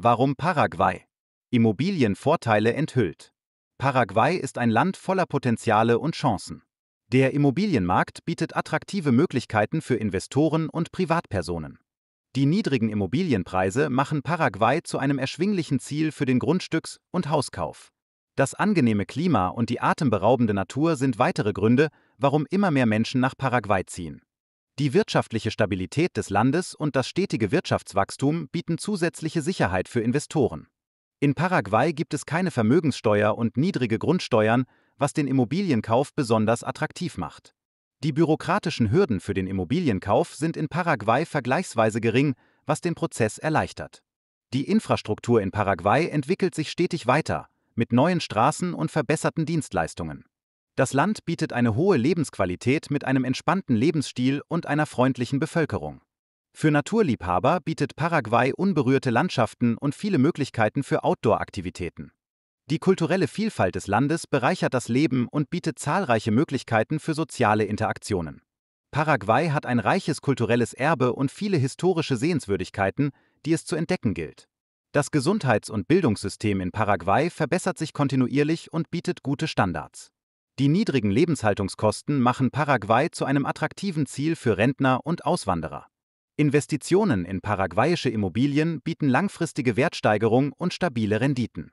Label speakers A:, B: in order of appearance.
A: Warum Paraguay? Immobilienvorteile enthüllt. Paraguay ist ein Land voller Potenziale und Chancen. Der Immobilienmarkt bietet attraktive Möglichkeiten für Investoren und Privatpersonen. Die niedrigen Immobilienpreise machen Paraguay zu einem erschwinglichen Ziel für den Grundstücks- und Hauskauf. Das angenehme Klima und die atemberaubende Natur sind weitere Gründe, warum immer mehr Menschen nach Paraguay ziehen. Die wirtschaftliche Stabilität des Landes und das stetige Wirtschaftswachstum bieten zusätzliche Sicherheit für Investoren. In Paraguay gibt es keine Vermögenssteuer und niedrige Grundsteuern, was den Immobilienkauf besonders attraktiv macht. Die bürokratischen Hürden für den Immobilienkauf sind in Paraguay vergleichsweise gering, was den Prozess erleichtert. Die Infrastruktur in Paraguay entwickelt sich stetig weiter, mit neuen Straßen und verbesserten Dienstleistungen. Das Land bietet eine hohe Lebensqualität mit einem entspannten Lebensstil und einer freundlichen Bevölkerung. Für Naturliebhaber bietet Paraguay unberührte Landschaften und viele Möglichkeiten für Outdoor-Aktivitäten. Die kulturelle Vielfalt des Landes bereichert das Leben und bietet zahlreiche Möglichkeiten für soziale Interaktionen. Paraguay hat ein reiches kulturelles Erbe und viele historische Sehenswürdigkeiten, die es zu entdecken gilt. Das Gesundheits- und Bildungssystem in Paraguay verbessert sich kontinuierlich und bietet gute Standards. Die niedrigen Lebenshaltungskosten machen Paraguay zu einem attraktiven Ziel für Rentner und Auswanderer. Investitionen in paraguayische Immobilien bieten langfristige Wertsteigerung und stabile Renditen.